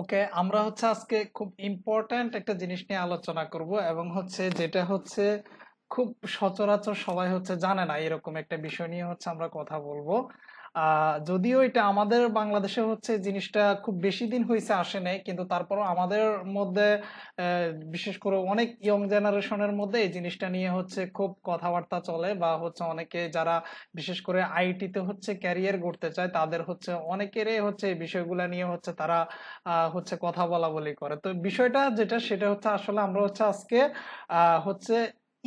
ওকে আমরা হচ্ছে আজকে খুব ইম্পর্ট্যান্ট একটা জিনিস নিয়ে আলোচনা করব এবং হচ্ছে যেটা হচ্ছে খুব সচরাচর সবাই হচ্ছে জানে না এরকম একটা বিষয় নিয়ে হচ্ছে আমরা কথা বলবো যদিও এটা আমাদের বাংলাদেশে হচ্ছে জিনিসটা খুব বেশি দিন হয়েছে আসে নাই কিন্তু তারপরও আমাদের মধ্যে বিশেষ করে অনেক ইয়ং জেনারেশনের মধ্যে এই জিনিসটা নিয়ে হচ্ছে খুব কথাবার্তা চলে বা হচ্ছে অনেকে যারা বিশেষ করে আইটিতে হচ্ছে ক্যারিয়ার গড়তে চায় তাদের হচ্ছে অনেকেরই হচ্ছে এই বিষয়গুলা নিয়ে হচ্ছে তারা হচ্ছে কথা বলা বলি করে তো বিষয়টা যেটা সেটা হচ্ছে আসলে আমরা হচ্ছে আজকে হচ্ছে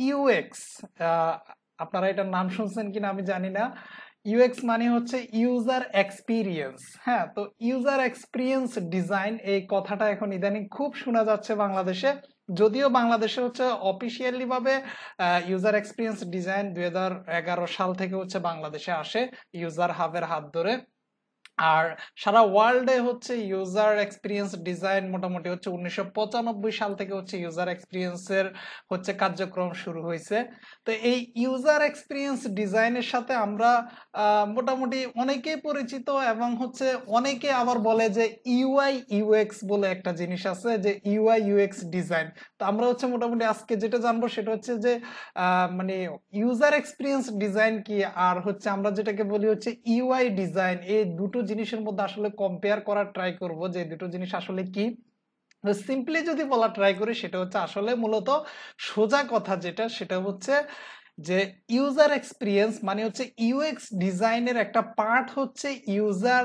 ইউএক্স আপনারা এটার নাম শুনছেন কিনা আমি জানি না ইউএক্স মানে হচ্ছে ইউজার এক্সপিরিয়েন্স হ্যাঁ তো ইউজার এক্সপিরিয়েন্স ডিজাইন এই কথাটা এখন ইদানিং খুব শোনা যাচ্ছে বাংলাদেশে যদিও বাংলাদেশে হচ্ছে অফিসিয়ালি ভাবে ইউজার এক্সপিরিয়েন্স ডিজাইন দুই সাল থেকে হচ্ছে বাংলাদেশে আসে ইউজার হাবের হাত ধরে আর সারা ওয়ার্ল্ডে হচ্ছে ইউজার এক্সপিরিয়েন্স ডিজাইন মোটামুটি হচ্ছে উনিশশো সাল থেকে হচ্ছে ইউজার এক্সপিরিয়েন্সের হচ্ছে কার্যক্রম শুরু হয়েছে তো এই ইউজার এক্সপিরিয়েন্স ডিজাইনের সাথে আমরা মোটামুটি অনেকেই পরিচিত এবং হচ্ছে অনেকে আবার বলে যে ইউআই ইউএক্স বলে একটা জিনিস আছে যে ইউআই ইউএক্স ডিজাইন তো আমরা হচ্ছে মোটামুটি আজকে যেটা জানবো সেটা হচ্ছে যে মানে ইউজার এক্সপিরিয়েন্স ডিজাইন কি আর হচ্ছে আমরা যেটাকে বলি হচ্ছে ইউআই ডিজাইন এই দুটো জিনিসের মধ্যে আসলে কম্পেয়ার করার ট্রাই করব যে দুটো জিনিস আসলে কি সিম্পলি যদি বলা ট্রাই করি সেটা হচ্ছে আসলে মূলত সোজা কথা যেটা সেটা হচ্ছে যে ইউজার এক্সপিরিয়েন্স মানে হচ্ছে ইউএক্স ডিজাইনের একটা পার্ট হচ্ছে ইউজার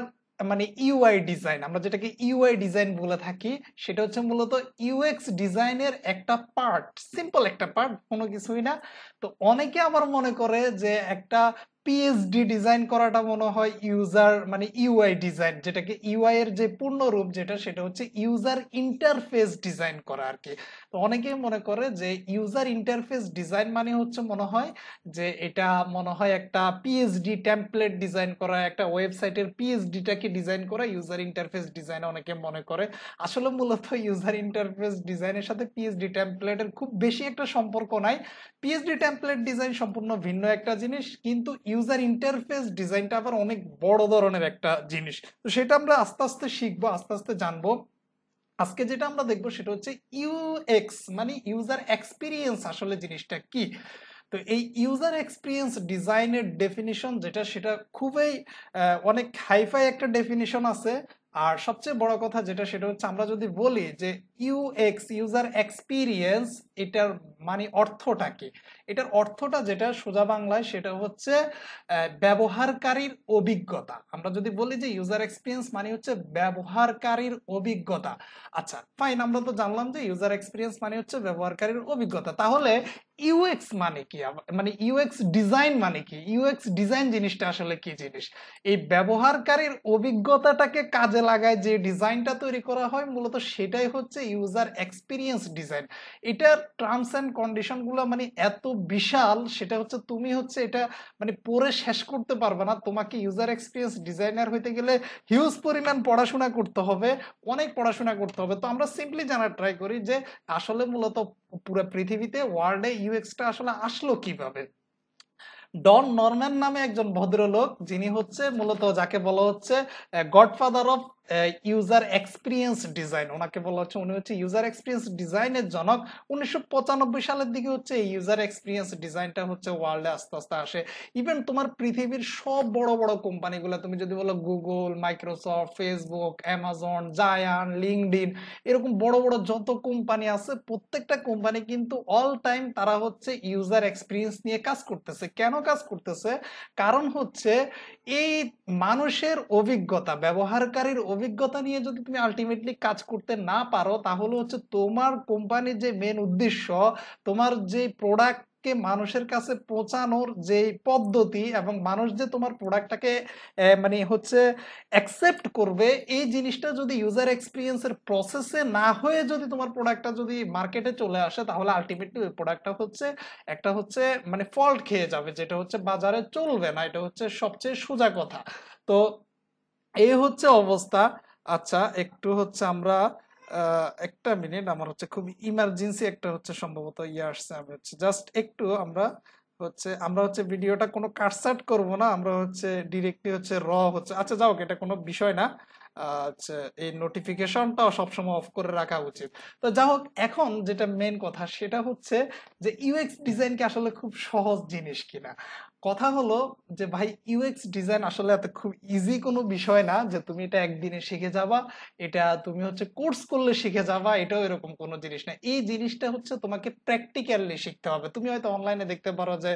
মানে ইউআই ডিজাইন আমরা যেটাকে ইউআই ডিজাইন বলে থাকি সেটা হচ্ছে মূলত ইউএক্স ডিজাইনের একটা পার্ট সিম্পল একটা পার্ট কোনো কিছুই না তো অনেকে আবার মনে করে যে একটা পিএইচডি ডিজাইন করাটা মনে হয় ইউজার মানে ইউআই ডিজাইন যেটাকে ইউআই এর যে পূর্ণ রূপ যেটা সেটা হচ্ছে ইউজার ইন্টারফেস ডিজাইন করা আর কি তো অনেকেই মনে করে যে ইউজার ইন্টারফেস ডিজাইন মানে হচ্ছে মনে হয় যে এটা মনে হয় একটা পিএইচডি টেমপ্লেট ডিজাইন করা একটা ওয়েবসাইটের পিএইচডিটাকে ডিজাইন করা ইউজার ইন্টারফেস ডিজাইন অনেকে মনে করে আসলে মূলত ইউজার ইন্টারফেস ডিজাইনের সাথে পিএইচডি টেমপ্লেটের খুব বেশি একটা সম্পর্ক নাই পিএইচডি টেমপ্লেট ডিজাইন সম্পূর্ণ ভিন্ন একটা জিনিস কিন্তু ইউজার ইন্টারফেস ডিজাইনটা আবার অনেক বড় ধরনের একটা জিনিস তো সেটা আমরা আস্তে আস্তে শিখবো আস্তে আস্তে জানবো আজকে যেটা আমরা দেখবো সেটা হচ্ছে ইউএক্স মানে ইউজার এক্সপিরিয়েন্স আসলে জিনিসটা কি তো এই ইউজার এক্সপিরিয়েন্স ডিজাইনের ডেফিনিশন যেটা সেটা খুবই অনেক হাইফাই একটা ডেফিনিশন আছে আর সবচেয়ে বড় কথা যেটা সেটা হচ্ছে আমরা যদি বলি যে ইউএক্স ইউজার এক্সপিরিয়েন্স এটার মানে অর্থটা কি এটার অর্থটা যেটা সোজা বাংলায় সেটা হচ্ছে ব্যবহারকারীর অভিজ্ঞতা আমরা যদি বলি যে ইউজার এক্সপিরিয়েন্স মানে হচ্ছে ব্যবহারকারীর অভিজ্ঞতা আচ্ছা ফাইন আমরা তো জানলাম যে ইউজার এক্সপিরিয়েন্স মানে হচ্ছে ব্যবহারকারীর অভিজ্ঞতা তাহলে ইউএক্স মানে কি মানে ইউএক্স ডিজাইন মানে কি ইউএক্স ডিজাইন জিনিসটা আসলে কি জিনিস এই ব্যবহারকারীর অভিজ্ঞতাটাকে কাজে লাগায় যে ডিজাইনটা তৈরি করা হয় মূলত সেটাই হচ্ছে ইউজার এক্সপিরিয়েন্স ডিজাইন এটার টার্মস অ্যান্ড কন্ডিশনগুলো মানে এত বিশাল সেটা হচ্ছে তুমি হচ্ছে এটা মানে পড়ে শেষ করতে পারবে না তোমাকে ইউজার এক্সপিরিয়েন্স ডিজাইনার হইতে গেলে হিউজ পরিমাণ পড়াশোনা করতে হবে অনেক পড়াশোনা করতে হবে তো আমরা সিম্পলি জানার ট্রাই করি যে আসলে মূলত পুরো পৃথিবীতে ওয়ার্ল্ডে ইউএক্সটা আসলে আসলো কিভাবে ডন নরম্যান নামে একজন ভদ্রলোক যিনি হচ্ছে মূলত যাকে বলা হচ্ছে godfather of user experience design ওনাকে বলা হচ্ছে উনি হচ্ছে ইউজার এক্সপিরিয়েন্স ডিজাইনের জনক উনিশশো সালের দিকে হচ্ছে ইউজার এক্সপিরিয়েন্স ডিজাইনটা হচ্ছে ওয়ার্ল্ডে আস্তে আস্তে আসে ইভেন তোমার পৃথিবীর সব বড় বড় কোম্পানিগুলো তুমি যদি বলো গুগল মাইক্রোসফট ফেসবুক অ্যামাজন জায়ান লিঙ্কড এরকম বড় বড় যত কোম্পানি আছে প্রত্যেকটা কোম্পানি কিন্তু অল টাইম তারা হচ্ছে ইউজার এক্সপিরিয়েন্স নিয়ে কাজ করতেছে কেন কাজ করতেছে কারণ হচ্ছে এই মানুষের অভিজ্ঞতা ব্যবহারকারীর অভিজ্ঞতা নিয়ে যদি তুমি আলটিমেটলি কাজ করতে না পারো তাহলে হচ্ছে তোমার কোম্পানির যে মেন উদ্দেশ্য তোমার যে প্রোডাক্ট কে মানুষের কাছে পৌঁছানোর যে পদ্ধতি এবং মানুষ যে তোমার প্রোডাক্টটাকে মানে হচ্ছে অ্যাকসেপ্ট করবে এই জিনিসটা যদি ইউজার এক্সপিরিয়েন্সের প্রসেসে না হয়ে যদি তোমার প্রোডাক্টটা যদি মার্কেটে চলে আসে তাহলে আলটিমেটলি ওই প্রোডাক্টটা হচ্ছে একটা হচ্ছে মানে ফল্ট খেয়ে যাবে যেটা হচ্ছে বাজারে চলবে না এটা হচ্ছে সবচেয়ে সোজা কথা তো এই হচ্ছে অবস্থা আচ্ছা একটু হচ্ছে আমরা একটা মিনিট আমার হচ্ছে খুব ইমার্জেন্সি একটা হচ্ছে সম্ভবত ইয়ে আসছে আমি হচ্ছে জাস্ট একটু আমরা হচ্ছে আমরা হচ্ছে ভিডিওটা কোনো কাটসাট করব না আমরা হচ্ছে ডিরেক্টলি হচ্ছে র হচ্ছে আচ্ছা যাও এটা কোনো বিষয় না আচ্ছা এই নোটিফিকেশনটাও সবসময় অফ করে রাখা উচিত তো যা হোক এখন যেটা মেন কথা সেটা হচ্ছে যে ইউএক্স ডিজাইন কি আসলে খুব সহজ জিনিস কিনা কথা হলো যে ভাই ইউএক্স ডিজাইন আসলে এত খুব ইজি কোনো বিষয় না যে তুমি এটা একদিনে শিখে যাবা এটা তুমি হচ্ছে কোর্স করলে শিখে যাবা এটাও এরকম কোনো জিনিস না এই জিনিসটা হচ্ছে তোমাকে প্র্যাকটিক্যালি শিখতে হবে তুমি হয়তো অনলাইনে দেখতে পারো যে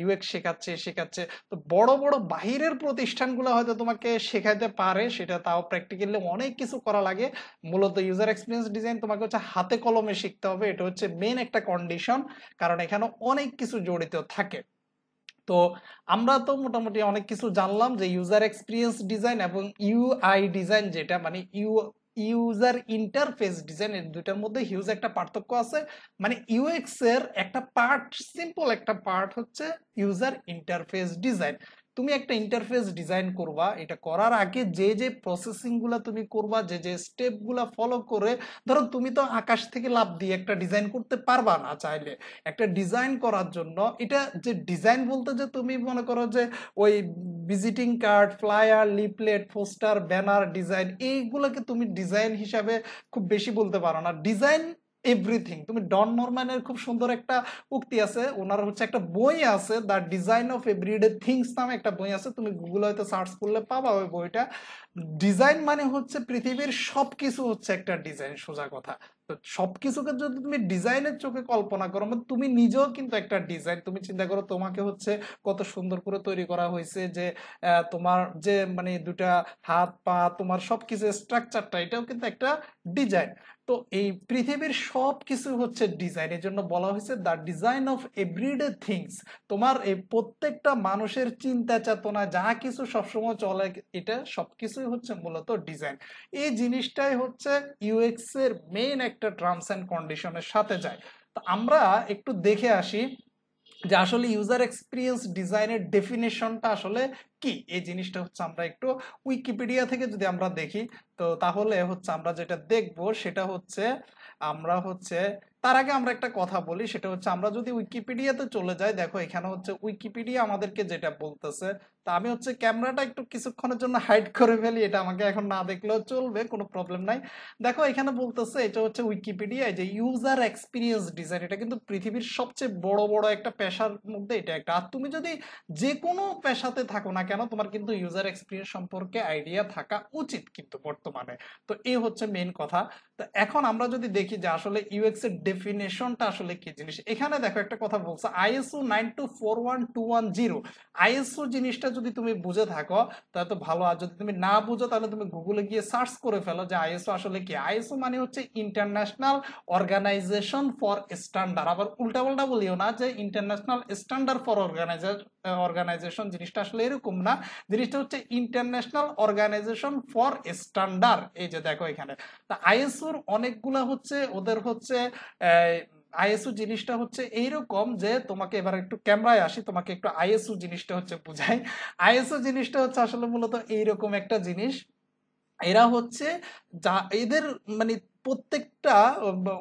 ইউএক্স শেখাচ্ছে শেখাচ্ছে তো বড় বড় বাহিরের প্রতিষ্ঠানগুলো হয়তো তোমাকে শেখাতে পারে সেটা তাও প্র্যাকটিক্যালি অনেক কিছু করা লাগে মূলত ইউজার এক্সপিরিয়েন্স ডিজাইন তোমাকে হচ্ছে হাতে কলমে শিখতে হবে এটা হচ্ছে মেন একটা কন্ডিশন কারণ এখানে অনেক কিছু জড়িত থাকে তো আমরা তো মোটামুটি অনেক কিছু জানলাম যে ইউজার এক্সপিরিয়েন্স ডিজাইন এবং ইউআই ডিজাইন যেটা মানে ইউ ইউজার ইন্টারফেস ডিজাইন এর দুটার মধ্যে হিউজ একটা পার্থক্য আছে মানে ইউএক্স এর একটা পার্ট সিম্পল একটা পার্ট হচ্ছে ইউজার ইন্টারফেস ডিজাইন তুমি একটা ইন্টারফেস ডিজাইন করবা এটা করার আগে যে যে প্রসেসিংগুলো তুমি করবা যে যে স্টেপগুলো ফলো করে ধরো তুমি তো আকাশ থেকে লাভ দিয়ে একটা ডিজাইন করতে পারবা না চাইলে একটা ডিজাইন করার জন্য এটা যে ডিজাইন বলতে যে তুমি মনে করো যে ওই visiting card flyer leaflet poster banner design এইগুলোকে তুমি ডিজাইন হিসাবে খুব বেশি বলতে পারো না ডিজাইন এভরিথিং তুমি ডন নরম্যানের খুব সুন্দর একটা উক্তি আছে ওনার হচ্ছে একটা বই আছে the design of everyday things নামে একটা বই আছে তুমি গুগল হয়তো সার্চ করলে পাবা ওই বইটা ডিজাইন মানে হচ্ছে পৃথিবীর সব কিছু হচ্ছে একটা ডিজাইন সোজা কথা তো সব কিছুকে যদি তুমি ডিজাইনের চোখে কল্পনা করো মানে তুমি নিজেও কিন্তু একটা ডিজাইন তুমি চিন্তা করো তোমাকে হচ্ছে কত সুন্দর করে তৈরি করা হয়েছে যে তোমার যে মানে দুটা হাত পা তোমার সব কিছু স্ট্রাকচারটা এটাও কিন্তু একটা ডিজাইন তো এই পৃথিবীর সব কিছু হচ্ছে ডিজাইন এর জন্য বলা হয়েছে the design of everyday things তোমার এই প্রত্যেকটা মানুষের চিন্তা চেতনা যা কিছু সবসময় চলে এটা সব কিছুই হচ্ছে মূলত ডিজাইন এই জিনিসটাই হচ্ছে ইউএক্স এর মেইন একটা টার্মস অ্যান্ড কন্ডিশনের সাথে যায় তো আমরা একটু দেখে আসি যে আসলে ইউজার এক্সপিরিয়েন্স ডিজাইনের ডেফিনেশনটা আসলে কি এই জিনিসটা হচ্ছে আমরা একটু উইকিপিডিয়া থেকে যদি আমরা দেখি তো তাহলে হচ্ছে আমরা যেটা দেখব সেটা হচ্ছে আমরা হচ্ছে তার আগে আমরা একটা কথা বলি সেটা হচ্ছে আমরা যদি উইকিপিডিয়াতে চলে যাই দেখো এখানে হচ্ছে উইকিপিডিয়া আমাদেরকে যেটা বলতেছে তা আমি হচ্ছে ক্যামেরাটা একটু কিছুক্ষণের জন্য হাইড করে ফেলি এটা আমাকে এখন না দেখলেও চলবে কোনো প্রবলেম নাই দেখো এখানে বলতেছে এটা হচ্ছে উইকিপিডিয়ায় যে ইউজার এক্সপিরিয়েন্স ডিজাইন এটা কিন্তু পৃথিবীর সবচেয়ে বড় বড় একটা পেশার মধ্যে এটা একটা আর তুমি যদি যে কোনো পেশাতে থাকো না কেন তোমার কিন্তু ইউজার এক্সপিরিয়েন্স সম্পর্কে আইডিয়া থাকা উচিত কিন্তু বর্তমানে তো এই হচ্ছে মেন কথা তো এখন আমরা যদি দেখি যে আসলে ইউএক্স এর ডেফিনেশনটা আসলে কি জিনিস এখানে দেখো একটা কথা বলছে ISO nine two four one two one zero ISO জিনিসটা যদি তুমি বুঝে থাকো তাহলে তো ভালো আর যদি তুমি না বুঝো তাহলে তুমি গুগলে গিয়ে সার্চ করে ফেলো যে আইএসও আসলে কি আইএসও মানে হচ্ছে ইন্টারন্যাশনাল অর্গানাইজেশন ফর স্ট্যান্ডার্ড আবার উল্টা পাল্টা বলিও না যে international standard for organization organization জিনিসটা আসলে এরকম না জিনিসটা হচ্ছে ইন্টারন্যাশনাল অর্গানাইজেশন ফর স্ট্যান্ডার্ড এই যে দেখো এখানে তা আইএসওর অনেকগুলা হচ্ছে ওদের হচ্ছে আইএসও জিনিসটা হচ্ছে এইরকম যে তোমাকে এবার একটু ক্যামেরায় আসি তোমাকে একটু আইএসও জিনিসটা হচ্ছে বুঝাই আইএসও জিনিসটা হচ্ছে আসলে মূলত এইরকম একটা জিনিস এরা হচ্ছে যা এদের মানে প্রত্যেক একটা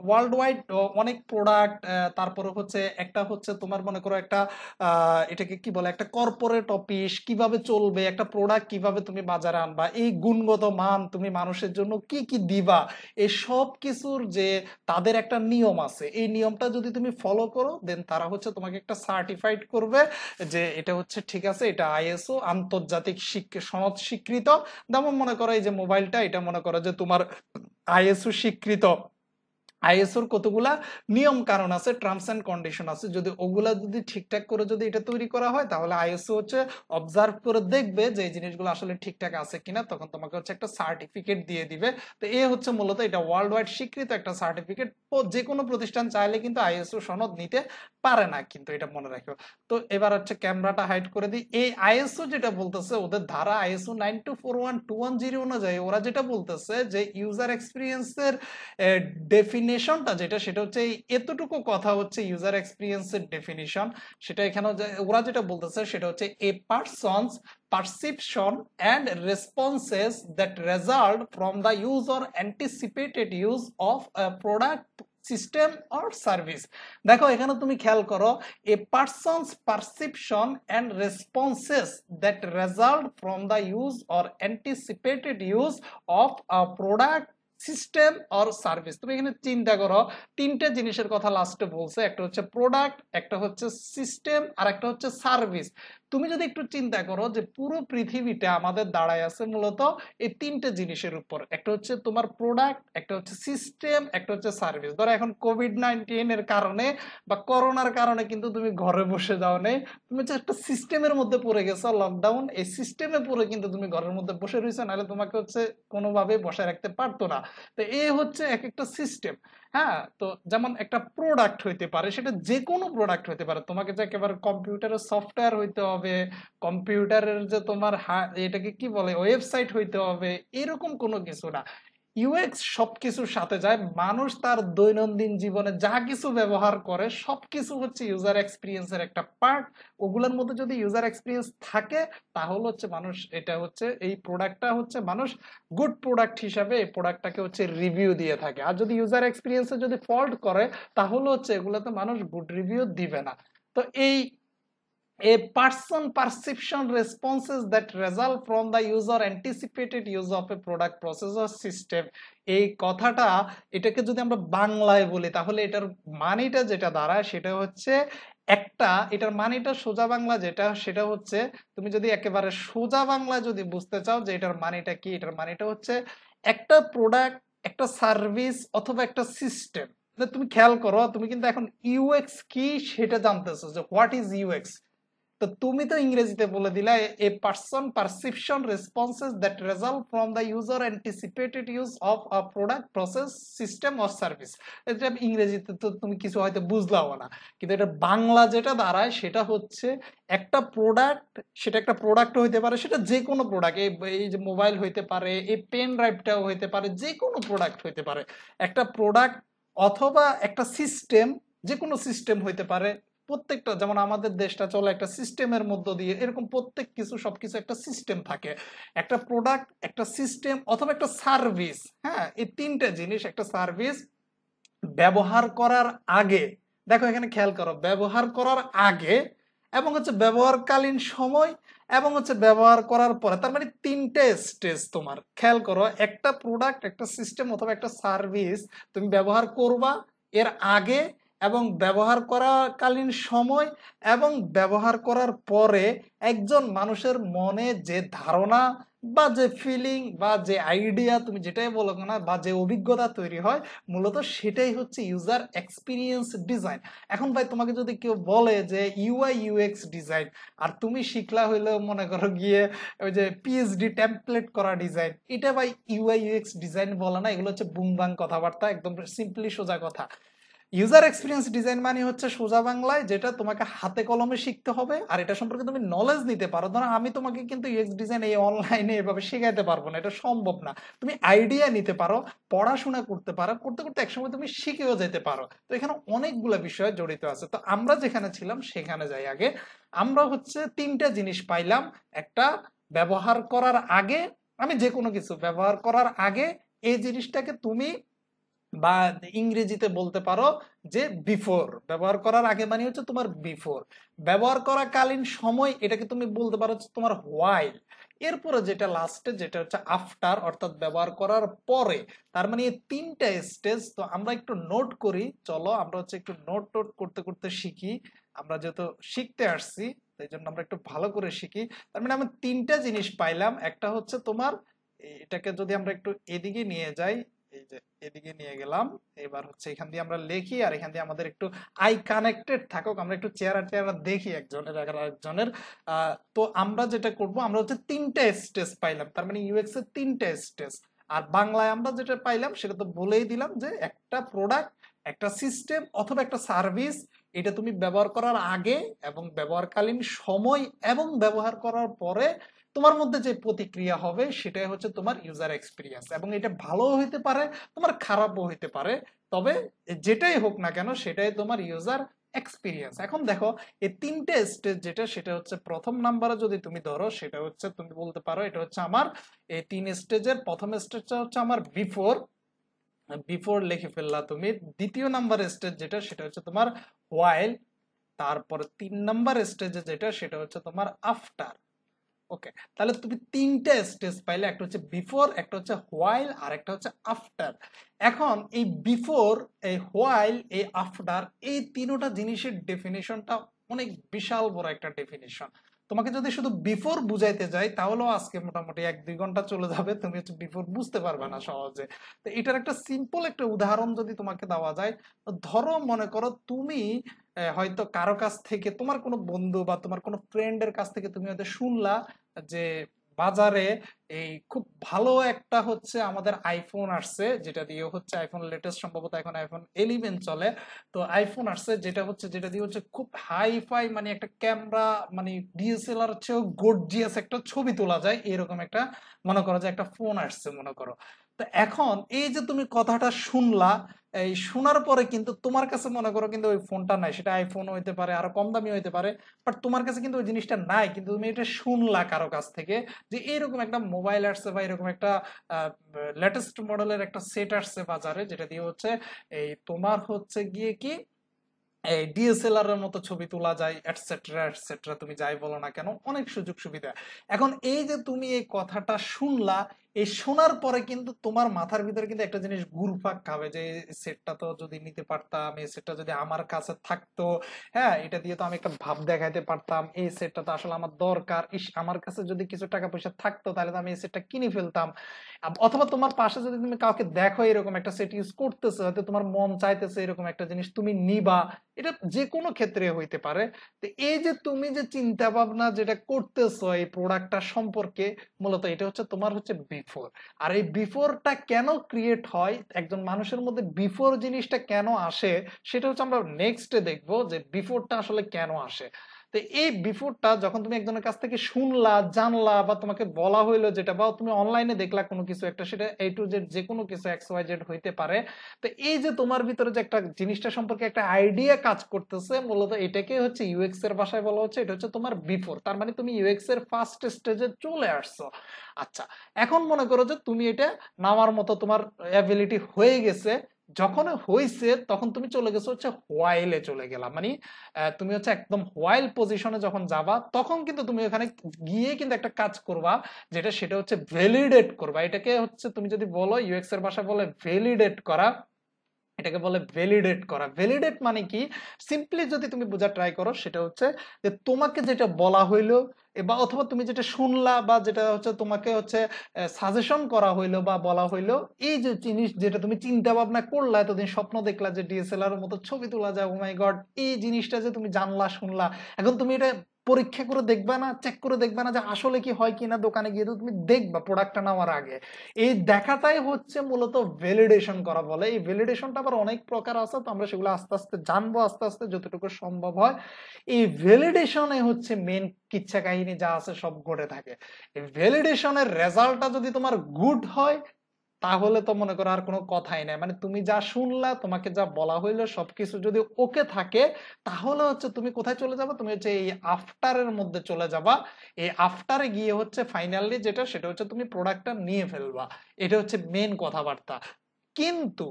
ওয়ার্ল্ড ওয়াইড অনেক প্রোডাক্ট তারপরে হচ্ছে একটা হচ্ছে তোমার মনে করো একটা এটাকে কি বলে একটা কর্পোরেট অফিস কিভাবে চলবে একটা প্রোডাক্ট কিভাবে তুমি বাজারে আনবা এই গুণগত মান তুমি মানুষের জন্য কি কি দিবা এই সব কিছুর যে তাদের একটা নিয়ম আছে এই নিয়মটা যদি তুমি ফলো করো দেন তারা হচ্ছে তোমাকে একটা সার্টিফাইড করবে যে এটা হচ্ছে ঠিক আছে এটা আইএসও আন্তর্জাতিক সনদ স্বীকৃত যেমন মনে করো এই যে মোবাইলটা এটা মনে করো যে তোমার আইএসও স্বীকৃত আইএসওর কতগুলা নিয়ম কারণ আছে টার্মস অ্যান্ড কন্ডিশন আছে যদি ওগুলা যদি ঠিকঠাক করে যদি এটা তৈরি করা হয় তাহলে আইএসও হচ্ছে অবজার্ভ করে দেখবে যে এই জিনিসগুলো আসলে ঠিকঠাক আছে কিনা তখন তোমাকে হচ্ছে একটা সার্টিফিকেট দিয়ে দিবে তো এ হচ্ছে মূলত এটা ওয়ার্ল্ড ওয়াইড স্বীকৃত একটা সার্টিফিকেট যে কোনো প্রতিষ্ঠান চাইলে কিন্তু আইএসও সনদ নিতে পারে না কিন্তু এটা মনে রাখো তো এবার হচ্ছে ক্যামেরাটা হাইড করে দিই এই আইএসও যেটা বলতেছে ওদের ধারা ISO nine two four one two one zero অনুযায়ী ওরা যেটা বলতেছে যে ইউজার এক্সপিরিয়েন্সের ডেফিনেশনটা যেটা সেটা হচ্ছে এতটুকু কথা হচ্ছে ইউজার এক্সপিরিয়েন্সের ডেফিনেশন সেটা এখানে ওরা যেটা বলতেছে সেটা হচ্ছে a persons perception and responses that result from the use or anticipated use of product system or service দেখো এখানে তুমি খেয়াল করো a persons perception and responses that result from the use or anticipated use of product system or service তুমি এখানে চিন্তা করো তিনটে জিনিসের কথা লাস্টে বলছে একটা হচ্ছে প্রোডাক্ট একটা হচ্ছে সিস্টেম আর একটা হচ্ছে সার্ভিস তুমি যদি একটু চিন্তা করো যে পুরো পৃথিবীটা আমাদের দাঁড়ায় আছে মূলত এই তিনটে জিনিসের উপর একটা হচ্ছে তোমার প্রোডাক্ট একটা হচ্ছে সিস্টেম একটা হচ্ছে সার্ভিস ধরো এখন কোভিড নাইন্টিনের কারণে বা করোনার কারণে কিন্তু তুমি ঘরে বসে যাও নেই তুমি হচ্ছে একটা সিস্টেমের মধ্যে পড়ে গেছো লকডাউন এই সিস্টেমে পড়ে কিন্তু তুমি ঘরের মধ্যে বসে রয়েছো নাহলে তোমাকে হচ্ছে কোনোভাবে বসে রাখতে পারতো না তো এ হচ্ছে এক একটা সিস্টেম হ্যাঁ তো যেমন একটা প্রোডাক্ট হইতে পারে সেটা যে কোনো প্রোডাক্ট হইতে পারে তোমাকে যে একেবারে কম্পিউটারের সফটওয়্যার হইতে হবে হবে কম্পিউটারের যে তোমার এটাকে কি বলে ওয়েবসাইট হইতে হবে এরকম কোনো কিছু না ইউএক্স সবকিছুর সাথে যায় মানুষ তার দৈনন্দিন জীবনে যা কিছু ব্যবহার করে সবকিছু হচ্ছে ইউজার এক্সপিরিয়েন্সের একটা পার্ট ওগুলোর মধ্যে যদি ইউজার এক্সপিরিয়েন্স থাকে তাহলে হচ্ছে মানুষ এটা হচ্ছে এই প্রোডাক্টটা হচ্ছে মানুষ গুড প্রোডাক্ট হিসাবে এই প্রোডাক্টটাকে হচ্ছে রিভিউ দিয়ে থাকে আর যদি ইউজার এক্সপিরিয়েন্সে যদি ফল্ট করে তাহলে হচ্ছে এগুলোতে মানুষ গুড রিভিউ দিবে না তো এই a person perception responses that result from the user anticipated use of a product process or system এই কথাটা এটাকে যদি আমরা বাংলায় বলি তাহলে এটার মানেটা যেটা দাঁড়ায় সেটা হচ্ছে একটা এটার মানেটা সোজা বাংলা যেটা সেটা হচ্ছে তুমি যদি একেবারে সোজা বাংলা যদি বুঝতে চাও যে এটার মানেটা কি এটার মানেটা হচ্ছে একটা প্রোডাক্ট একটা সার্ভিস অথবা একটা সিস্টেম তুমি খেয়াল করো তুমি কিন্তু এখন ইউএক্স কি সেটা জানতেছো যে হোয়াট ইজ ইউএক্স তো তুমি তো ইংরেজিতে বলে দিলা a person perception responses that result from the user anticipated use of a product process system or service এটা ইংরেজিতে তো তুমি কিছু হয়তো বুঝলাও না কিন্তু এটা বাংলা যেটা দাঁড়ায় সেটা হচ্ছে একটা প্রোডাক্ট সেটা একটা প্রোডাক্ট হইতে পারে সেটা যে কোনো প্রোডাক্ট এই যে মোবাইল হইতে পারে এই পেন ড্রাইভটাও হইতে পারে যে কোনো প্রোডাক্ট হইতে পারে একটা প্রোডাক্ট অথবা একটা সিস্টেম যে কোনো সিস্টেম হইতে পারে প্রত্যেকটা যেমন আমাদের দেশটা চলে একটা সিস্টেমের মধ্য দিয়ে এরকম প্রত্যেক কিছু সবকিছু একটা সিস্টেম থাকে একটা প্রোডাক্ট একটা সিস্টেম অথবা একটা সার্ভিস হ্যাঁ এই তিনটা জিনিস একটা সার্ভিস ব্যবহার করার আগে দেখো এখানে খেয়াল করো ব্যবহার করার আগে এবং হচ্ছে ব্যবহারকালীন সময় এবং হচ্ছে ব্যবহার করার পরে তার মানে তিনটে স্টেজ তোমার খেয়াল করো একটা প্রোডাক্ট একটা সিস্টেম অথবা একটা সার্ভিস তুমি ব্যবহার করবা এর আগে এবং ব্যবহার করাকালীন সময় এবং ব্যবহার করার পরে একজন মানুষের মনে যে ধারণা বা যে ফিলিং বা যে আইডিয়া তুমি যেটাই বলো না বা যে অভিজ্ঞতা তৈরি হয় মূলত সেটাই হচ্ছে ইউজার এক্সপিরিয়েন্স ডিজাইন এখন ভাই তোমাকে যদি কেউ বলে যে ইউআই ইউএক্স ডিজাইন আর তুমি শিখলা হইলেও মনে করো গিয়ে ওই যে পিএইচডি ট্যাম্পলেট করা ডিজাইন এটা ভাই ইউআই ইউএক্স ডিজাইন বলে না এগুলো হচ্ছে বুমবাং কথাবার্তা একদম সিম্পলি সোজা কথা ইউজার এক্সপিরিয়েন্স ডিজাইন মানে হচ্ছে সোজা বাংলায় যেটা তোমাকে হাতে কলমে শিখতে হবে আর এটা সম্পর্কে তুমি নলেজ নিতে পারো ধরো আমি তোমাকে কিন্তু ইউএক্স ডিজাইন এই অনলাইনে এভাবে শেখাইতে পারবো না এটা সম্ভব না তুমি আইডিয়া নিতে পারো পড়াশোনা করতে পারো করতে করতে একসময় তুমি শিখেও যেতে পারো তো এখানে অনেকগুলো বিষয় জড়িত আছে তো আমরা যেখানে ছিলাম সেখানে যাই আগে আমরা হচ্ছে তিনটা জিনিস পাইলাম একটা ব্যবহার করার আগে আমি যে কোনো কিছু ব্যবহার করার আগে এই জিনিসটাকে তুমি বা ইংরেজিতে বলতে পারো যে বিফোর ব্যবহার করার আগে মানে হচ্ছে তোমার বিফোর ব্যবহার করা কালীন সময় এটাকে তুমি বলতে পারো তোমার হোয়াইল এরপরে যেটা লাস্টে যেটা হচ্ছে আফটার অর্থাৎ ব্যবহার করার পরে তার মানে এই তিনটা স্টেজ তো আমরা একটু নোট করি চলো আমরা হচ্ছে একটু নোট টোট করতে করতে শিখি আমরা যেহেতু শিখতে আসছি তাই জন্য আমরা একটু ভালো করে শিখি তার মানে আমরা তিনটা জিনিস পাইলাম একটা হচ্ছে তোমার এটাকে যদি আমরা একটু এদিকে নিয়ে যাই এই যে এদিকে নিয়ে গেলাম এবার হচ্ছে এখান দিয়ে আমরা লিখি আর এখান দিয়ে আমাদের একটু আই কানেক্টেড থাকুক আমরা একটু চেহারা চেহারা দেখি একজনের আর আরেকজনের তো আমরা যেটা করব আমরা হচ্ছে তিনটে স্টেজ পাইলাম তার মানে ইউএক্স এর তিনটে স্টেজ আর বাংলায় আমরা যেটা পাইলাম সেটা তো বলেই দিলাম যে একটা প্রোডাক্ট একটা সিস্টেম অথবা একটা সার্ভিস এটা তুমি ব্যবহার করার আগে এবং ব্যবহারকালীন সময় এবং ব্যবহার করার পরে তোমার মধ্যে যে প্রতিক্রিয়া হবে সেটাই হচ্ছে তোমার ইউজার এক্সপিরিয়েন্স এবং এটা ভালো হইতে পারে তোমার খারাপও হইতে পারে তবে যেটাই হোক না কেন সেটাই তোমার ইউজার এক্সপিরিয়েন্স এখন দেখো এই তিনটে স্টেজ যেটা সেটা হচ্ছে প্রথম নাম্বারে যদি তুমি ধরো সেটা হচ্ছে তুমি বলতে পারো এটা হচ্ছে আমার এই তিন স্টেজের প্রথম স্টেজটা হচ্ছে আমার বিফোর বিফোর লিখে ফেললা তুমি দ্বিতীয় নাম্বার স্টেজ যেটা সেটা হচ্ছে তোমার ওয়াইল তারপর তিন নাম্বার স্টেজে যেটা সেটা হচ্ছে তোমার আফটার ওকে তাহলে তুমি তিনটা স্টেজ পাইলে একটা হচ্ছে বিফোর একটা হচ্ছে হোয়াইল আর একটা হচ্ছে আফটার এখন এই বিফোর এই হোয়াইল এই আফটার এই তিনোটা জিনিসের ডেফিনেশনটা অনেক বিশাল বড় একটা ডেফিনেশন তোমাকে যদি শুধু বিফোর বুঝাইতে যাই তাহলেও আজকে মোটামুটি এক দুই ঘন্টা চলে যাবে তুমি হচ্ছে বিফোর বুঝতে পারবে না সহজে তো এটার একটা সিম্পল একটা উদাহরণ যদি তোমাকে দেওয়া যায় ধরো মনে করো তুমি হয়তো কারো কাছ থেকে তোমার কোনো বন্ধু বা তোমার কোনো ফ্রেন্ডের কাছ থেকে তুমি হয়তো শুনলা যে বাজারে এই খুব ভালো একটা হচ্ছে আমাদের আইফোন আসছে যেটা দিয়ে হচ্ছে আইফোন লেটেস্ট সম্ভবত এখন আইফোন এলিভেন চলে তো আইফোন আসছে যেটা হচ্ছে যেটা দিয়ে হচ্ছে খুব হাই ফাই মানে একটা ক্যামেরা মানে ডিএসএলআর গোড জিএস একটা ছবি তোলা যায় এরকম একটা মনে করো যে একটা ফোন আসছে মনে করো তো এখন এই যে তুমি কথাটা শুনলা এই শোনার পরে কিন্তু তোমার কাছে মনে করো কিন্তু ওই ফোনটা নাই সেটা আইফোন হইতে পারে আরো কম দামি হইতে পারে বাট তোমার কাছে কিন্তু ওই জিনিসটা নাই কিন্তু তুমি এটা শুনলা কারো কাছ থেকে যে এইরকম একটা মোবাইল আসছে বা এরকম একটা লেটেস্ট মডেলের একটা সেট আসছে বাজারে যেটা দিয়ে হচ্ছে এই তোমার হচ্ছে গিয়ে কি এই ডিএসএলআর এর মতো ছবি তোলা যায় এটসেট্রা এটসেট্রা তুমি যাই বলো না কেন অনেক সুযোগ সুবিধা এখন এই যে তুমি এই কথাটা শুনলা এই শোনার পরে কিন্তু তোমার মাথার ভিতরে কিন্তু একটা জিনিস ঘুরফাক খাবে যে সেটটা তো যদি নিতে পারতাম এই সেটটা যদি আমার কাছে থাকতো হ্যাঁ এটা দিয়ে তো আমি একটা ভাব দেখাইতে পারতাম এই সেটটা তো আসলে আমার দরকার ইস আমার কাছে যদি কিছু টাকা পয়সা থাকতো তাহলে তো আমি এই সেটটা কিনে ফেলতাম অথবা তোমার পাশে যদি তুমি কাউকে দেখো এরকম একটা সেট ইউজ করতেছে হয়তো তোমার মন চাইতেছে এরকম একটা জিনিস তুমি নিবা এটা যে কোনো ক্ষেত্রে হইতে পারে তো এই যে তুমি যে চিন্তা ভাবনা যেটা করতেছো এই প্রোডাক্টটা সম্পর্কে মূলত এটা হচ্ছে তোমার হচ্ছে বিফোর আর এই বিফোরটা কেন ক্রিয়েট হয় একজন মানুষের মধ্যে বিফোর জিনিসটা কেন আসে সেটা হচ্ছে আমরা নেক্সটে দেখব যে বিফোরটা আসলে কেন আসে তো এই বিফোরটা যখন তুমি একজনের কাছ থেকে শুনলা জানলা বা তোমাকে বলা হইলো যেটা বা তুমি অনলাইনে দেখলা কোনো কিছু একটা সেটা এ টু জেড যে কোনো কিছু এক্স ওয়াই জেড হইতে পারে তো এই যে তোমার ভিতরে যে একটা জিনিসটা সম্পর্কে একটা আইডিয়া কাজ করতেছে মূলত এটাকে হচ্ছে ইউএক্স এর ভাষায় বলা হচ্ছে এটা হচ্ছে তোমার বিফোর তার মানে তুমি ইউএক্স এর ফার্স্ট স্টেজে চলে আসছো আচ্ছা এখন মনে করো যে তুমি এটা নামার মতো তোমার অ্যাবিলিটি হয়ে গেছে যখন হয়েছে তখন তুমি চলে গেছো হচ্ছে হোয়াইলে চলে গেলাম মানে তুমি হচ্ছে একদম হোয়াইল পজিশনে যখন যাবা তখন কিন্তু তুমি ওখানে গিয়ে কিন্তু একটা কাজ করবা যেটা সেটা হচ্ছে ভ্যালিডেট করবা এটাকে হচ্ছে তুমি যদি বলো ইউএক্স এর ভাষা বলে ভ্যালিডেট করা এটাকে বলে ভ্যালিডেট করা ভ্যালিডেট মানে কি সিম্পলি যদি তুমি বোঝা ট্রাই করো সেটা হচ্ছে যে তোমাকে যেটা বলা হইলো বা অথবা তুমি যেটা শুনলা বা যেটা হচ্ছে তোমাকে হচ্ছে সাজেশন করা হইলো বা বলা হইলো এই যে জিনিস যেটা তুমি চিন্তা ভাবনা করলা এতদিন স্বপ্ন দেখলা যে ডিএসএলআর মতো ছবি তোলা যায় ও মাই গড এই জিনিসটা যে তুমি জানলা শুনলা এখন তুমি এটা পরীক্ষা করে দেখবা না চেক করে দেখবা না যে আসলে কি হয় কি না দোকানে গিয়ে তো তুমি দেখবা প্রোডাক্টটা নেওয়ার আগে এই দেখাটাই হচ্ছে মূলত ভ্যালিডেশন করা বলে এই ভ্যালিডেশনটা আবার অনেক প্রকার আছে তো আমরা সেগুলো আস্তে আস্তে জানবো আস্তে আস্তে যতটুকু সম্ভব হয় এই ভ্যালিডেশনে হচ্ছে মেন কিচ্ছা কাহিনী যা আছে সব ঘটে থাকে এই ভ্যালিডেশনের রেজাল্টটা যদি তোমার গুড হয় তাহলে তো মনে করো আর কোনো কথাই নাই মানে তুমি যা শুনলা তোমাকে যা বলা হইলো সবকিছু যদি ওকে থাকে তাহলে হচ্ছে তুমি কোথায় চলে যাবা তুমি হচ্ছে এই আফটারের মধ্যে চলে যাবা এই আফটারে গিয়ে হচ্ছে ফাইনালি যেটা সেটা হচ্ছে তুমি প্রোডাক্টটা নিয়ে ফেলবা এটা হচ্ছে মেন কথাবার্তা কিন্তু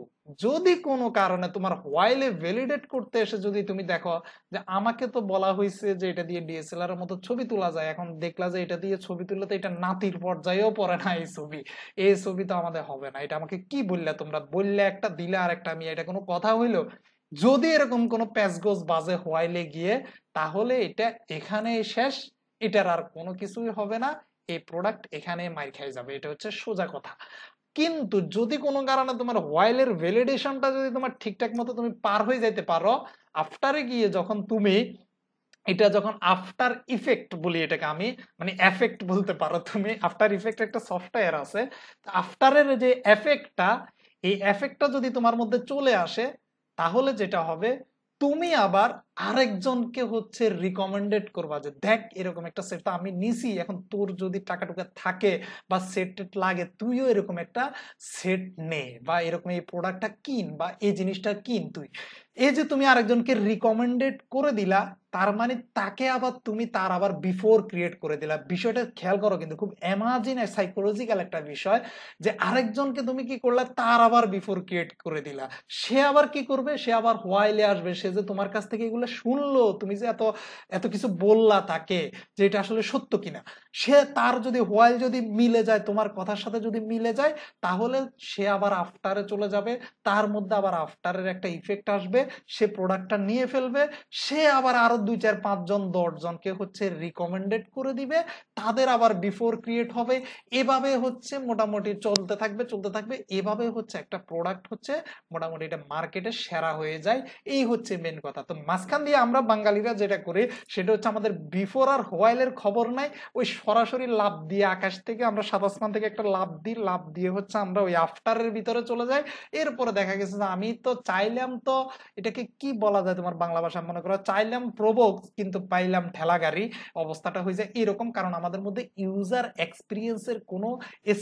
যদি কোনো কারণে তোমার হোয়াইলে ভ্যালিডেট করতে এসে যদি তুমি দেখো যে আমাকে তো বলা হয়েছে যে এটা দিয়ে ডিএসএলআর এর মতো ছবি তোলা যায় এখন দেখলা যে এটা দিয়ে ছবি তুললে তো এটা নাতির পর্যায়েও পড়ে না এই ছবি এই ছবি তো আমাদের হবে না এটা আমাকে কি বললে তোমরা বললে একটা দিলে আর একটা আমি এটা কোনো কথা হইলো যদি এরকম কোনো প্যাচগোজ বাজে হোয়াইলে গিয়ে তাহলে এটা এখানে শেষ এটার আর কোনো কিছুই হবে না এই প্রোডাক্ট এখানে মাই খাই যাবে এটা হচ্ছে সোজা কথা কিন্তু যদি কোনো কারণে তোমার ওয়াইলের ভ্যালিডেশনটা যদি তোমার ঠিকঠাক মতো তুমি পার হয়ে যাইতে পারো আফটারে গিয়ে যখন তুমি এটা যখন আফটার ইফেক্ট বলি এটাকে আমি মানে এফেক্ট বলতে পারো তুমি আফটার ইফেক্ট একটা সফটওয়্যার আছে আফটারের যে এফেক্টটা এই এফেক্টটা যদি তোমার মধ্যে চলে আসে তাহলে যেটা হবে তুমি আবার আরেকজনকে হচ্ছে রিকমেন্ডেড করবা যে দেখ এরকম একটা সেট তো আমি নিছি এখন তোর যদি টাকা টুকা থাকে বা সেট লাগে তুইও এরকম একটা সেট নে বা এরকম এই প্রোডাক্টটা কিন বা এই জিনিসটা কিন তুই এই যে তুমি আরেকজনকে রিকমেন্ডেড করে দিলা তার মানে তাকে আবার তুমি তার আবার বিফোর ক্রিয়েট করে দিলা বিষয়টা খেয়াল করো কিন্তু খুব অ্যামাজিন আর সাইকোলজিক্যাল একটা বিষয় যে আরেকজনকে তুমি কি করলা তার আবার বিফোর ক্রিয়েট করে দিলা সে আবার কি করবে সে আবার হোয়াইলে আসবে সে যে তোমার কাছ থেকে এগুলো যেটা শুনলো তুমি যে এত এত কিছু বললা তাকে যে এটা আসলে সত্য কিনা সে তার যদি হোয়াইল যদি মিলে যায় তোমার কথার সাথে যদি মিলে যায় তাহলে সে আবার আফটারে চলে যাবে তার মধ্যে আবার আফটারের একটা ইফেক্ট আসবে সে প্রোডাক্টটা নিয়ে ফেলবে সে আবার আরো দুই চার পাঁচজন দশজনকে হচ্ছে রিকমেন্ডেড করে দিবে তাদের আবার বিফোর ক্রিয়েট হবে এভাবে হচ্ছে মোটামুটি চলতে থাকবে চলতে থাকবে এভাবে হচ্ছে একটা প্রোডাক্ট হচ্ছে মোটামুটি এটা মার্কেটে সেরা হয়ে যায় এই হচ্ছে মেন কথা তো মাঝখান এখান দিয়ে আমরা বাঙালিরা যেটা করি সেটা হচ্ছে আমাদের বিফোর আর হোয়াইলের খবর নাই ওই সরাসরি লাভ দিয়ে আকাশ থেকে আমরা সাত আসমান থেকে একটা লাভ দিই লাভ দিয়ে হচ্ছে আমরা ওই আফটারের ভিতরে চলে যাই এরপরে দেখা গেছে যে আমি তো চাইলাম তো এটাকে কি বলা যায় তোমার বাংলা ভাষা মনে করো চাইলাম প্রবোক কিন্তু পাইলাম ঠেলাগাড়ি অবস্থাটা হয়ে যায় এরকম কারণ আমাদের মধ্যে ইউজার এক্সপিরিয়েন্সের কোনো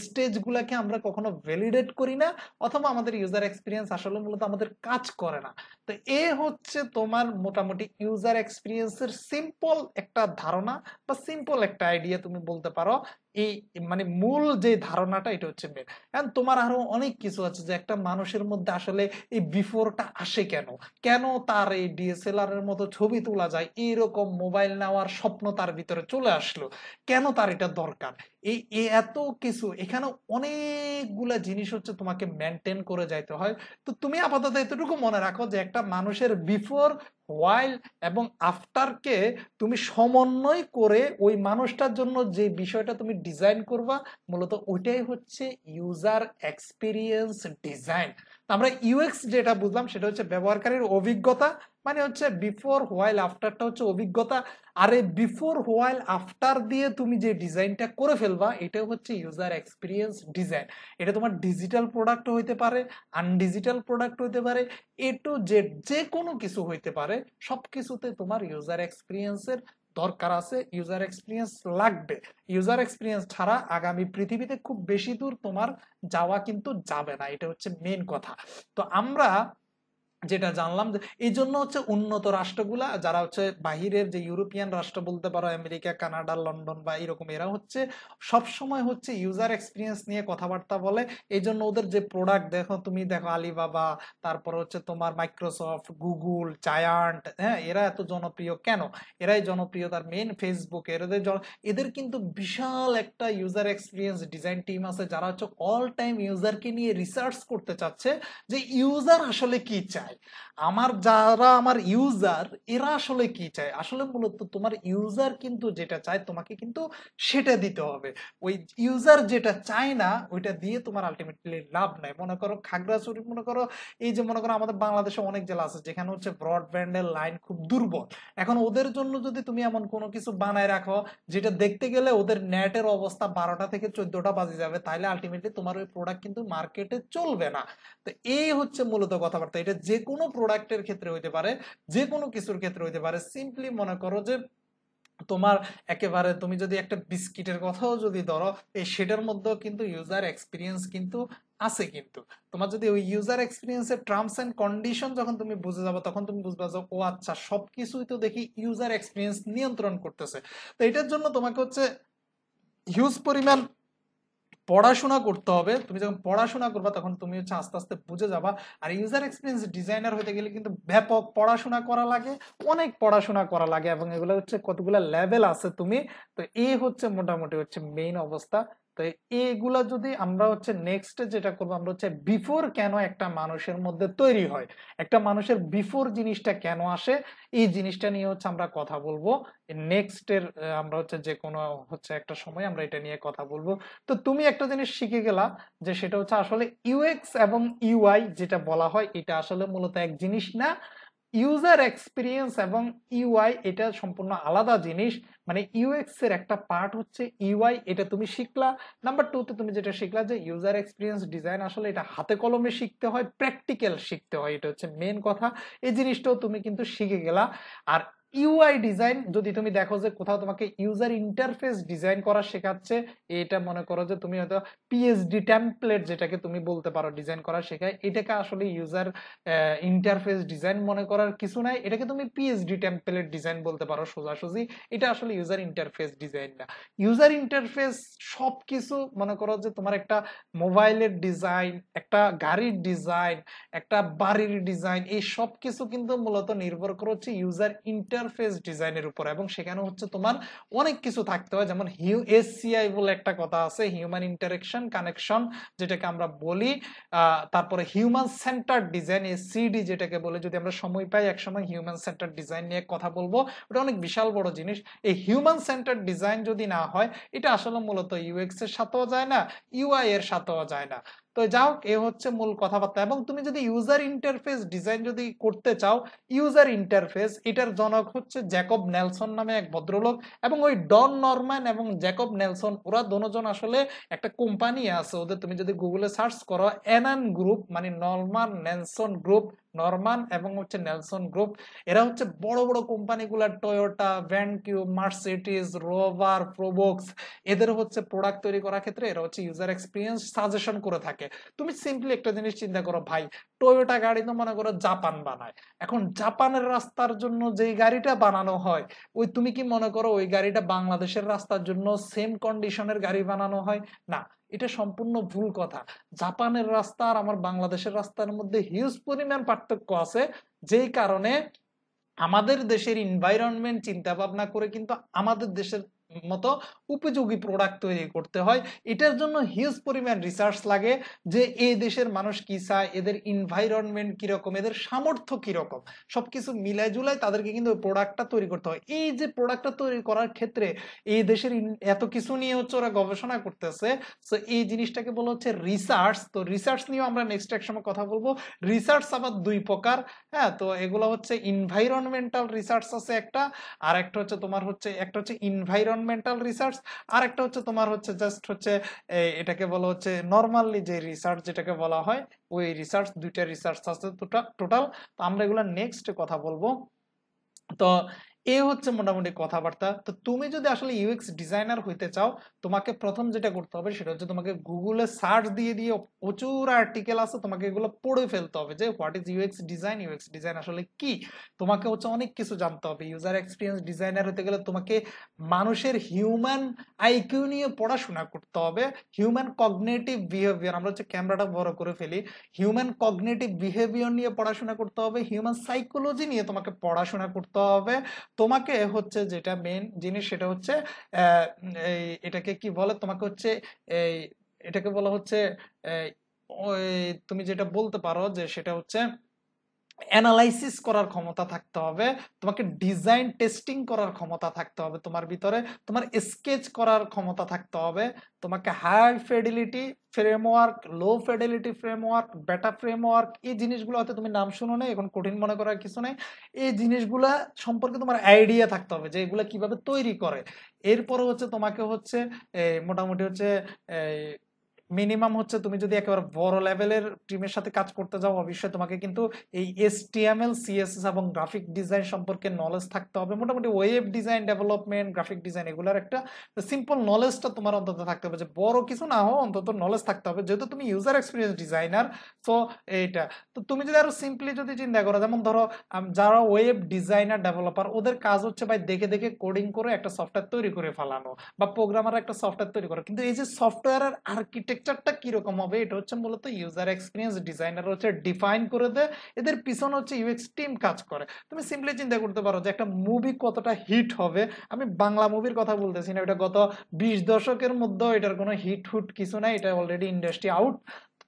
স্টেজগুলোকে আমরা কখনো ভ্যালিডেট করি না অথবা আমাদের ইউজার এক্সপিরিয়েন্স আসলে মূলত আমাদের কাজ করে না তো এ হচ্ছে তোমার মোটামুটি মোটামুটি ইউজার এক্সপিরিয়েন্সের সিম্পল একটা ধারণা বা সিম্পল একটা আইডিয়া তুমি বলতে পারো এই মানে মূল যে ধারণাটা এটা হচ্ছে মেন এখন তোমার আরো অনেক কিছু আছে যে একটা মানুষের মধ্যে আসলে এই বিফোরটা আসে কেন কেন তার এই ডিএসএলআর এর মতো ছবি তোলা যায় এইরকম মোবাইল নেওয়ার স্বপ্ন তার ভিতরে চলে আসলো কেন তার এটা দরকার এই এত কিছু এখানে অনেকগুলা জিনিস হচ্ছে তোমাকে মেনটেন করে যাইতে হয় তো তুমি আপাতত এতটুকু মনে রাখো যে একটা মানুষের বিফোর ওয়াইল্ড এবং আফটারকে তুমি সমন্বয় করে ওই মানুষটার জন্য যে বিষয়টা তুমি ডিজাইন করবা মূলত ওইটাই হচ্ছে ইউজার এক্সপিরিয়েন্স ডিজাইন আমরা ইউএক্স যেটা বুঝলাম সেটা হচ্ছে ব্যবহারকারীর অভিজ্ঞতা মানে হচ্ছে বিফোর হোয়াইল আফটারটা হচ্ছে অভিজ্ঞতা আর এই বিফোর হোয়াইল আফটার দিয়ে তুমি যে ডিজাইনটা করে ফেলবা এটা হচ্ছে ইউজার এক্সপিরিয়েন্স ডিজাইন এটা তোমার ডিজিটাল প্রোডাক্ট হইতে পারে আনডিজিটাল প্রোডাক্ট হইতে পারে এ টু জেড যে কোনো কিছু হইতে পারে সব কিছুতে তোমার ইউজার এক্সপিরিয়েন্সের দরকার আছে ইউজার এক্সপিরিয়েন্স লাগবে ইউজার এক্সপিরিয়েন্স ছাড়া আগামী পৃথিবীতে খুব বেশি দূর তোমার যাওয়া কিন্তু যাবে না এটা হচ্ছে মেন কথা তো আমরা যেটা জানলাম যে এই জন্য হচ্ছে উন্নত রাষ্ট্রগুলা যারা হচ্ছে বাহিরের যে ইউরোপিয়ান রাষ্ট্র বলতে পারো আমেরিকা কানাডা লন্ডন বা এরকম এরা হচ্ছে সব সময় হচ্ছে ইউজার এক্সপিরিয়েন্স নিয়ে কথাবার্তা বলে এই জন্য ওদের যে প্রোডাক্ট দেখো তুমি দেখো আলিবাবা তারপর হচ্ছে তোমার মাইক্রোসফট গুগল চায়ান্ট হ্যাঁ এরা এত জনপ্রিয় কেন এরাই জনপ্রিয় তার মেন ফেসবুক এদের এদের কিন্তু বিশাল একটা ইউজার এক্সপিরিয়েন্স ডিজাইন টিম আছে যারা হচ্ছে অল টাইম ইউজারকে নিয়ে রিসার্চ করতে চাচ্ছে যে ইউজার আসলে কি চায় চায় আমার যারা আমার ইউজার এরা আসলে কি চায় আসলে মূলত তোমার ইউজার কিন্তু যেটা চায় তোমাকে কিন্তু সেটা দিতে হবে ওই ইউজার যেটা চায় না ওইটা দিয়ে তোমার আলটিমেটলি লাভ নাই মনে করো খাগড়াছড়ি মনে করো এই যে মনে করো আমাদের বাংলাদেশে অনেক জেলা আছে যেখানে হচ্ছে ব্রডব্যান্ডের লাইন খুব দুর্বল এখন ওদের জন্য যদি তুমি এমন কোনো কিছু বানায় রাখো যেটা দেখতে গেলে ওদের নেটের অবস্থা বারোটা থেকে চোদ্দটা বাজে যাবে তাহলে আলটিমেটলি তোমার ওই প্রোডাক্ট কিন্তু মার্কেটে চলবে না তো এই হচ্ছে মূলত কথাবার্তা এটা যে যে কোনো প্রোডাক্টের ক্ষেত্রে হইতে পারে যে কোনো কিছুর ক্ষেত্রে হইতে পারে সিম্পলি মনে করো যে তোমার একেবারে তুমি যদি একটা বিস্কিটের কথাও যদি ধরো এই সেটার মধ্যেও কিন্তু ইউজার এক্সপিরিয়েন্স কিন্তু আছে কিন্তু তোমার যদি ওই ইউজার এক্সপিরিয়েন্সের টার্মস অ্যান্ড কন্ডিশন যখন তুমি বুঝে যাবো তখন তুমি বুঝবা যে ও আচ্ছা সব কিছুই তো দেখি ইউজার এক্সপিরিয়েন্স নিয়ন্ত্রণ করতেছে তো এটার জন্য তোমাকে হচ্ছে হিউজ পরিমাণ পড়াশোনা করতে হবে তুমি যখন পড়াশোনা করবা তখন তুমি হচ্ছে আস্তে আস্তে বুঝে যাবা আর ইউজার এক্সপিরিয়েন্স ডিজাইনার হতে গেলে কিন্তু ব্যাপক পড়াশোনা করা লাগে অনেক পড়াশোনা করা লাগে এবং এগুলো হচ্ছে কতগুলো লেভেল আছে তুমি তো এই হচ্ছে মোটামুটি হচ্ছে মেইন অবস্থা তো এইগুলা যদি আমরা হচ্ছে নেক্সট যেটা করবো আমরা হচ্ছে বিফোর কেন একটা মানুষের মধ্যে তৈরি হয় একটা মানুষের বিফোর জিনিসটা কেন আসে এই জিনিসটা নিয়ে হচ্ছে আমরা কথা বলবো নেক্সটের আমরা হচ্ছে যে কোনো হচ্ছে একটা সময় আমরা এটা নিয়ে কথা বলবো তো তুমি একটা জিনিস শিখে গেলা যে সেটা হচ্ছে আসলে ইউএক্স এবং ইউআই যেটা বলা হয় এটা আসলে মূলত এক জিনিস না ইউজার এক্সপিরিয়েন্স এবং ইউআই e এটা সম্পূর্ণ আলাদা জিনিস মানে ইউএক্স এর একটা পার্ট হচ্ছে ইউআই e এটা তুমি শিখলা নাম্বার টুতে তুমি যেটা শিখলা যে ইউজার এক্সপিরিয়েন্স ডিজাইন আসলে এটা হাতে কলমে শিখতে হয় প্র্যাকটিক্যাল শিখতে হয় এটা হচ্ছে মেন কথা এই জিনিসটাও তুমি কিন্তু শিখে গেলা আর ইউআই ডিজাইন যদি তুমি দেখো যে কোথাও তোমাকে ইউজার ইন্টারফেস ডিজাইন করা শেখাচ্ছে এটা মনে করো যে তুমি হয়তো পিএইচডি ট্যাম্পলেট যেটাকে তুমি বলতে পারো ডিজাইন করা শেখায় এটাকে আসলে ইউজার ইন্টারফেস ডিজাইন মনে করার কিছু নাই এটাকে তুমি পিএইচডি ট্যাম্পলেট ডিজাইন বলতে পারো সোজাসুজি এটা আসলে ইউজার ইন্টারফেস ডিজাইন না ইউজার ইন্টারফেস সব কিছু মনে করো যে তোমার একটা মোবাইলের ডিজাইন একটা গাড়ির ডিজাইন একটা বাড়ির ডিজাইন এই সব কিছু কিন্তু মূলত নির্ভর করছে ইউজার ইন্টার ইন্টারফেস ডিজাইনের উপর এবং সেখানে হচ্ছে তোমার অনেক কিছু থাকতে হয় যেমন হিউ এসসিআই বলে একটা কথা আছে হিউম্যান ইন্টারেকশন কানেকশন যেটাকে আমরা বলি তারপরে হিউম্যান সেন্টার ডিজাইন এসসিডি যেটাকে বলে যদি আমরা সময় পাই একসময় হিউম্যান সেন্টার ডিজাইন নিয়ে কথা বলবো ওটা অনেক বিশাল বড় জিনিস এই হিউম্যান সেন্টার ডিজাইন যদি না হয় এটা আসলে মূলত ইউএক্স এর সাথেও যায় না ইউআই এর সাথেও যায় না তো যাও এ হচ্ছে মূল কথাবার্তা এবং তুমি যদি ইউজার ইন্টারফেস ডিজাইন যদি করতে চাও ইউজার ইন্টারফেস এটার জনক হচ্ছে জ্যাকব নেলসন নামে এক ভদ্রলোক এবং ওই ডন নরম্যান এবং জ্যাকব নেলসন ওরা দোনোজন আসলে একটা কোম্পানি আছে ওদের তুমি যদি গুগলে সার্চ করো এনএন গ্রুপ মানে নরমান নেলসন গ্রুপ নরমান এবং হচ্ছে নেলসন গ্রুপ এরা হচ্ছে বড় বড় কোম্পানিগুলার টয়োটা ভ্যানকিউ মার্সিডিস রোভার প্রোবক্স এদের হচ্ছে প্রোডাক্ট তৈরি করার ক্ষেত্রে এরা হচ্ছে ইউজার এক্সপিরিয়েন্স সাজেশন করে থাকে তুমি সিম্পলি একটা জিনিস চিন্তা করো ভাই টয়োটা গাড়ি তো মনে করো জাপান বানায় এখন জাপানের রাস্তার জন্য যেই গাড়িটা বানানো হয় ওই তুমি কি মনে করো ওই গাড়িটা বাংলাদেশের রাস্তার জন্য সেম কন্ডিশনের গাড়ি বানানো হয় না এটা সম্পূর্ণ ভুল কথা জাপানের রাস্তা আর আমার বাংলাদেশের রাস্তার মধ্যে হিউজ পরিমাণ পার্থক্য আছে যেই কারণে আমাদের দেশের ইনভায়রনমেন্ট চিন্তা ভাবনা করে কিন্তু আমাদের দেশের মতো উপযোগী প্রোডাক্ট তৈরি করতে হয় এটার জন্য হিউজ পরিমাণ রিসার্চ লাগে যে এই দেশের মানুষ কি চায় এদের ইনভাইরনমেন্ট কীরকম এদের সামর্থ্য কীরকম সব কিছু মিলাই জুলাই তাদেরকে কিন্তু ওই প্রোডাক্টটা তৈরি করতে হয় এই যে প্রোডাক্টটা তৈরি করার ক্ষেত্রে এই দেশের এত কিছু নিয়ে হচ্ছে ওরা গবেষণা করতেছে সো এই জিনিসটাকে বলা হচ্ছে রিসার্চ তো রিসার্চ নিয়েও আমরা নেক্সট এক সময় কথা বলবো রিসার্চ আবার দুই প্রকার হ্যাঁ তো এগুলো হচ্ছে ইনভাইরনমেন্টাল রিসার্চ আছে একটা আর একটা হচ্ছে তোমার হচ্ছে একটা হচ্ছে ইনভাইরন এনভায়রনমেন্টাল রিসার্চ আর একটা হচ্ছে তোমার হচ্ছে জাস্ট হচ্ছে এটাকে বলা হচ্ছে নরমালি যে রিসার্চ যেটাকে বলা হয় ওই রিসার্চ দুইটা রিসার্চ আছে টোটাল তো আমরা এগুলো নেক্সট কথা বলবো তো এ হচ্ছে মোটামুটি কথাবার্তা তো তুমি যদি আসলে ইউএক্স ডিজাইনার হইতে চাও তোমাকে প্রথম যেটা করতে হবে সেটা হচ্ছে তোমাকে গুগলে সার্চ দিয়ে দিয়ে প্রচুর আর্টিকেল আছে তোমাকে এগুলো পড়ে ফেলতে হবে যে what is UX design UX design আসলে কি তোমাকে হচ্ছে অনেক কিছু জানতে হবে ইউজার এক্সপিরিয়েন্স ডিজাইনার হতে গেলে তোমাকে মানুষের হিউম্যান আইকিউ নিয়ে পড়াশোনা করতে হবে হিউম্যান কগনেটিভ বিহেভিয়ার আমরা হচ্ছে ক্যামেরাটা বড় করে ফেলি হিউম্যান কগনেটিভ বিহেভিয়ার নিয়ে পড়াশোনা করতে হবে হিউম্যান সাইকোলজি নিয়ে তোমাকে পড়াশোনা করতে হবে তোমাকে হচ্ছে যেটা মেন জিনিস সেটা হচ্ছে এটাকে কি বলে তোমাকে হচ্ছে এই এটাকে বলা হচ্ছে তুমি যেটা বলতে পারো যে সেটা হচ্ছে অ্যানালাইসিস করার ক্ষমতা থাকতে হবে তোমাকে ডিজাইন টেস্টিং করার ক্ষমতা থাকতে হবে তোমার ভিতরে তোমার স্কেচ করার ক্ষমতা থাকতে হবে তোমাকে high fidelity framework low fidelity framework beta framework এই জিনিসগুলো হয়তো তুমি নাম শুনো নেই এখন কঠিন মনে করার কিছু নেই এই জিনিসগুলা সম্পর্কে তোমার আইডিয়া থাকতে হবে যে এগুলো কিভাবে তৈরি করে এরপরে হচ্ছে তোমাকে হচ্ছে মোটামুটি হচ্ছে মিনিমাম হচ্ছে তুমি যদি একেবারে বড় লেভেলের টিমের সাথে কাজ করতে যাও অবশ্যই তোমাকে কিন্তু এই এস এসটিএমএল সিএসএস এবং গ্রাফিক ডিজাইন সম্পর্কে নলেজ থাকতে হবে মোটামুটি web design development graphic design এগুলোর একটা সিম্পল নলেজটা তোমার অন্তত থাকতে হবে যে বড় কিছু না হোক অন্তত নলেজ থাকতে হবে যেহেতু তুমি ইউজার এক্সপিরিয়েন্স ডিজাইনার সো এইটা তো তুমি যদি আরো সিম্পলি যদি চিন্তা করো যেমন ধরো যারা ওয়েব ডিজাইনার ডেভেলপার ওদের কাজ হচ্ছে ভাই দেখে দেখে কোডিং করে একটা সফটওয়্যার তৈরি করে ফেলানো বা প্রোগ্রামার একটা সফটওয়্যার তৈরি করা কিন্তু এই যে সফটওয়্যারের আর্কিটেক্ট আর্কিটেকচারটা কিরকম হবে এটা হচ্ছে মূলত ইউজার এক্সপিরিয়েন্স ডিজাইনার হচ্ছে ডিফাইন করে দেয় এদের পিছনে হচ্ছে ইউএক্স টিম কাজ করে তুমি সিম্পলি চিন্তা করতে পারো যে একটা মুভি কতটা হিট হবে আমি বাংলা মুভির কথা বলতেছি না এটা গত বিশ দশকের মধ্যেও এটার কোনো হিট হুট কিছু নাই এটা অলরেডি ইন্ডাস্ট্রি আউট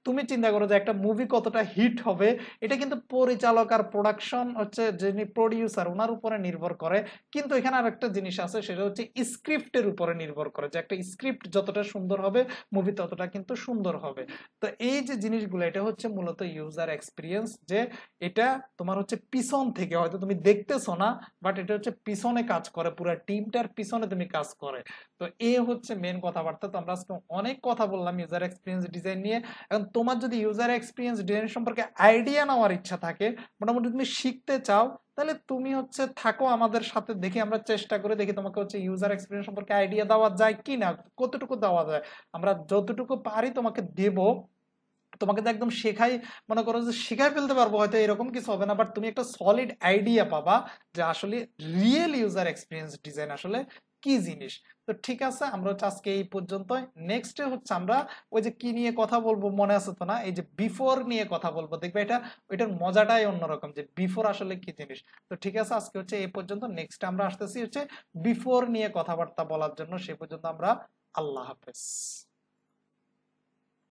তুমি চিন্তা করো যে একটা মুভি কতটা হিট হবে এটা কিন্তু পরিচালক আর প্রোডাকশন হচ্ছে যিনি প্রডিউসার ওনার উপরে নির্ভর করে কিন্তু এখানে আর একটা জিনিস আছে সেটা হচ্ছে স্ক্রিপ্টের উপরে নির্ভর করে যে একটা স্ক্রিপ্ট যতটা সুন্দর হবে মুভি ততটা কিন্তু সুন্দর হবে তো এই যে জিনিসগুলো এটা হচ্ছে মূলত ইউজার এক্সপিরিয়েন্স যে এটা তোমার হচ্ছে পিছন থেকে হয়তো তুমি দেখতেছো না বাট এটা হচ্ছে পিছনে কাজ করে পুরো টিমটার পিছনে তুমি কাজ করে তো এ হচ্ছে মেন কথাবার্তা তো আমরা আজকে অনেক কথা বললাম ইউজার এক্সপিরিয়েন্স ডিজাইন নিয়ে এখন তোমার যদি ইউজার এক্সপিরিয়েন্স ডিজাইন সম্পর্কে আইডিয়া নেওয়ার ইচ্ছা থাকে মোটামুটি তুমি শিখতে চাও তাহলে তুমি হচ্ছে থাকো আমাদের সাথে দেখি আমরা চেষ্টা করে দেখি তোমাকে হচ্ছে ইউজার এক্সপিরিয়েন্স সম্পর্কে আইডিয়া দেওয়া যায় কি না কতটুকু দেওয়া যায় আমরা যতটুকু পারি তোমাকে দেব তোমাকে তো একদম শেখাই মনে করো যে শেখাই ফেলতে পারবো হয়তো এরকম কিছু হবে না বাট তুমি একটা সলিড আইডিয়া পাবা যে আসলে রিয়েল ইউজার এক্সপিরিয়েন্স ডিজাইন আসলে কি জিনিস তো ঠিক আছে আমরা হচ্ছে আজকে এই পর্যন্ত নেক্সটে হচ্ছে আমরা ওই যে কি নিয়ে কথা বলবো মনে আছে তো না এই যে বিফোর নিয়ে কথা বলবো দেখবে এটা ওইটার মজাটাই অন্যরকম যে বিফোর আসলে কি জিনিস তো ঠিক আছে আজকে হচ্ছে এই পর্যন্ত নেক্সট আমরা আসতেছি হচ্ছে বিফোর নিয়ে কথাবার্তা বলার জন্য সে পর্যন্ত আমরা আল্লাহ হাফেজ